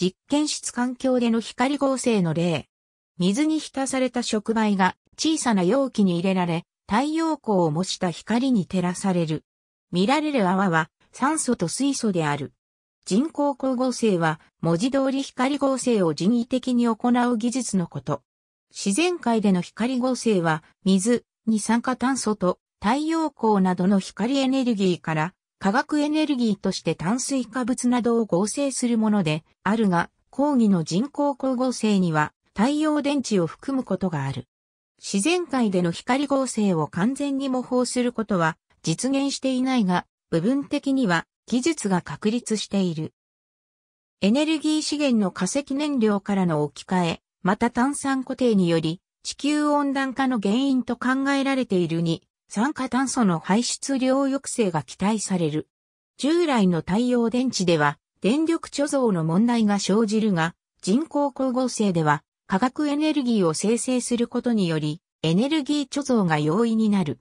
実験室環境での光合成の例。水に浸された触媒が小さな容器に入れられ、太陽光を模した光に照らされる。見られる泡は酸素と水素である。人工光合成は文字通り光合成を人為的に行う技術のこと。自然界での光合成は水、二酸化炭素と太陽光などの光エネルギーから化学エネルギーとして炭水化物などを合成するものであるが、抗議の人工光合成には太陽電池を含むことがある。自然界での光合成を完全に模倣することは実現していないが、部分的には技術が確立している。エネルギー資源の化石燃料からの置き換え、また炭酸固定により地球温暖化の原因と考えられているに酸化炭素の排出量抑制が期待される。従来の太陽電池では、電力貯蔵の問題が生じるが、人工光合成では、化学エネルギーを生成することにより、エネルギー貯蔵が容易になる。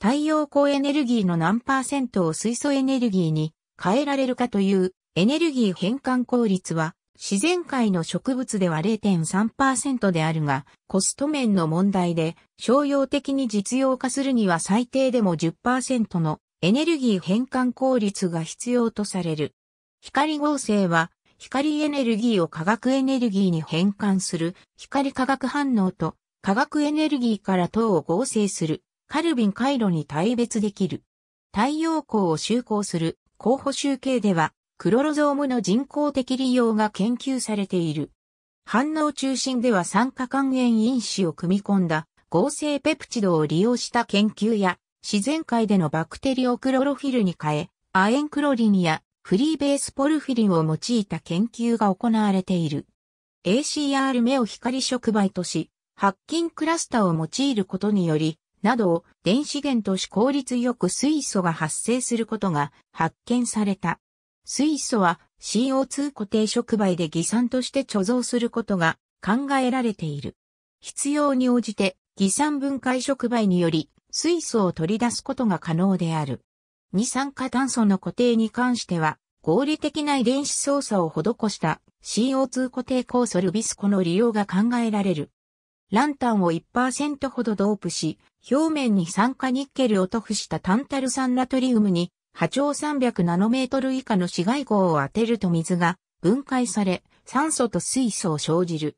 太陽光エネルギーの何パーセントを水素エネルギーに変えられるかというエネルギー変換効率は自然界の植物では0.3%であるが、コスト面の問題で、商用的に実用化するには最低でも10%のエネルギー変換効率が必要とされる。光合成は、光エネルギーを化学エネルギーに変換する光化学反応と化学エネルギーから糖を合成するカルビン回路に対別できる。太陽光を集光する候補集計ではクロロゾームの人工的利用が研究されている。反応中心では酸化還元因子を組み込んだ合成ペプチドを利用した研究や自然界でのバクテリオクロロフィルに変え、亜鉛クロリンやフリーベースポルフィリンを用いた研究が行われている。ACR 目を光触媒とし、白金クラスターを用いることにより、などを電子源とし効率よく水素が発生することが発見された。水素は CO2 固定触媒で偽酸として貯蔵することが考えられている。必要に応じて偽酸分解触媒により水素を取り出すことが可能である。二酸化炭素の固定に関しては合理的な遺伝子操作を施した CO2 固定酵素ルビスコの利用が考えられる。ランタンを1%ほどドープし、表面に酸化ニッケルを塗布したタンタル酸ナトリウムに波長300ナノメートル以下の紫外光を当てると水が分解され、酸素と水素を生じる。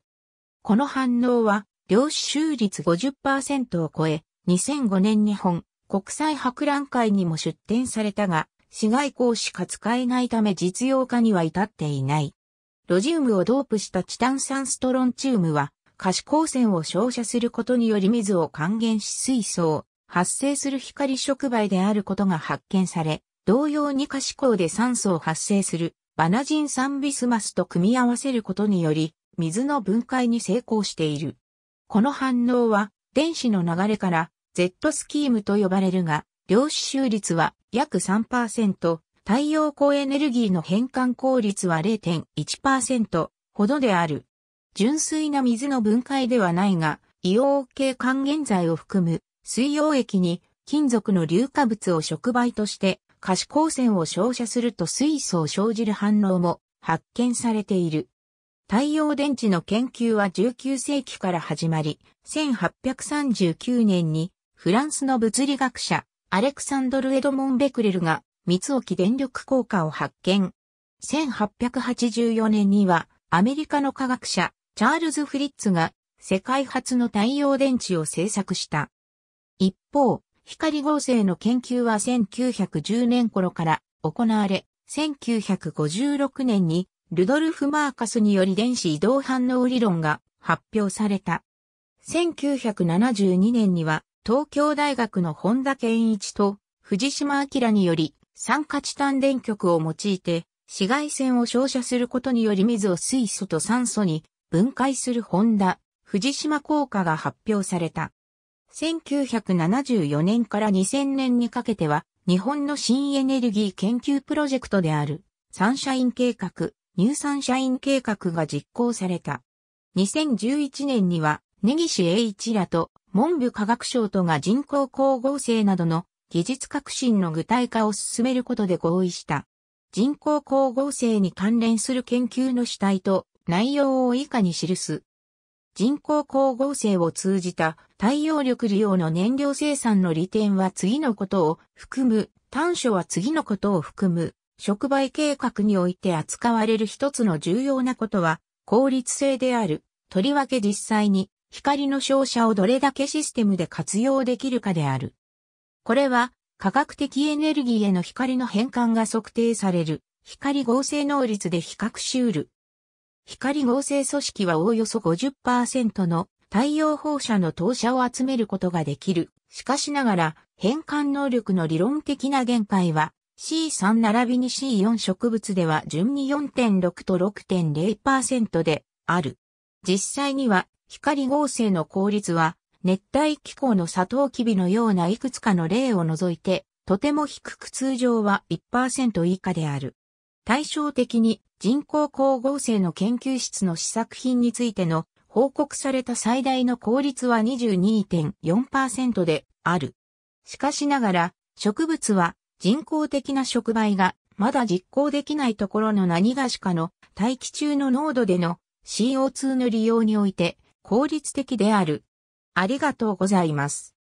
この反応は、量子周率50%を超え、2005年日本国際博覧会にも出展されたが、紫外光しか使えないため実用化には至っていない。ロジウムをドープしたチタン酸ストロンチウムは、可視光線を照射することにより水を還元し水素を発生する光触媒であることが発見され、同様に可視光で酸素を発生するバナジン酸ビスマスと組み合わせることにより、水の分解に成功している。この反応は、電子の流れから Z スキームと呼ばれるが、量子周率は約3%、太陽光エネルギーの変換効率は0.1%ほどである。純粋な水の分解ではないが、硫黄系還元剤を含む水溶液に金属の硫化物を触媒として可視光線を照射すると水素を生じる反応も発見されている。太陽電池の研究は19世紀から始まり、1839年にフランスの物理学者アレクサンドル・エドモン・ベクレルが三沖電力効果を発見。1884年にはアメリカの科学者チャールズ・フリッツが世界初の太陽電池を製作した。一方、光合成の研究は1910年頃から行われ、1956年にルドルフ・マーカスにより電子移動反応理論が発表された。1972年には東京大学の本田健一と藤島明により酸化チタン電極を用いて紫外線を照射することにより水を水素と酸素に分解する本田藤島効果が発表された。1974年から2000年にかけては、日本の新エネルギー研究プロジェクトである、サンシャイン計画、ニューサンシャイン計画が実行された。2011年には、根岸栄一らと、文部科学省とが人工光合成などの技術革新の具体化を進めることで合意した。人工光合成に関連する研究の主体と内容を以下に記す。人工光合成を通じた太陽力利用の燃料生産の利点は次のことを含む、短所は次のことを含む、触媒計画において扱われる一つの重要なことは、効率性である。とりわけ実際に光の照射をどれだけシステムで活用できるかである。これは科学的エネルギーへの光の変換が測定される光合成能率で比較し得る光合成組織はおおよそ50%の太陽放射の投射を集めることができる。しかしながら、変換能力の理論的な限界は、C3 並びに C4 植物では順に4.6と6.0%である。実際には光合成の効率は熱帯気候のサトウキビのようないくつかの例を除いてとても低く通常は1%以下である。対照的に人工光合成の研究室の試作品についての報告された最大の効率は22.4%である。しかしながら、植物は人工的な触媒がまだ実行できないところの何がしかの大気中の濃度での CO2 の利用において効率的である。ありがとうございます。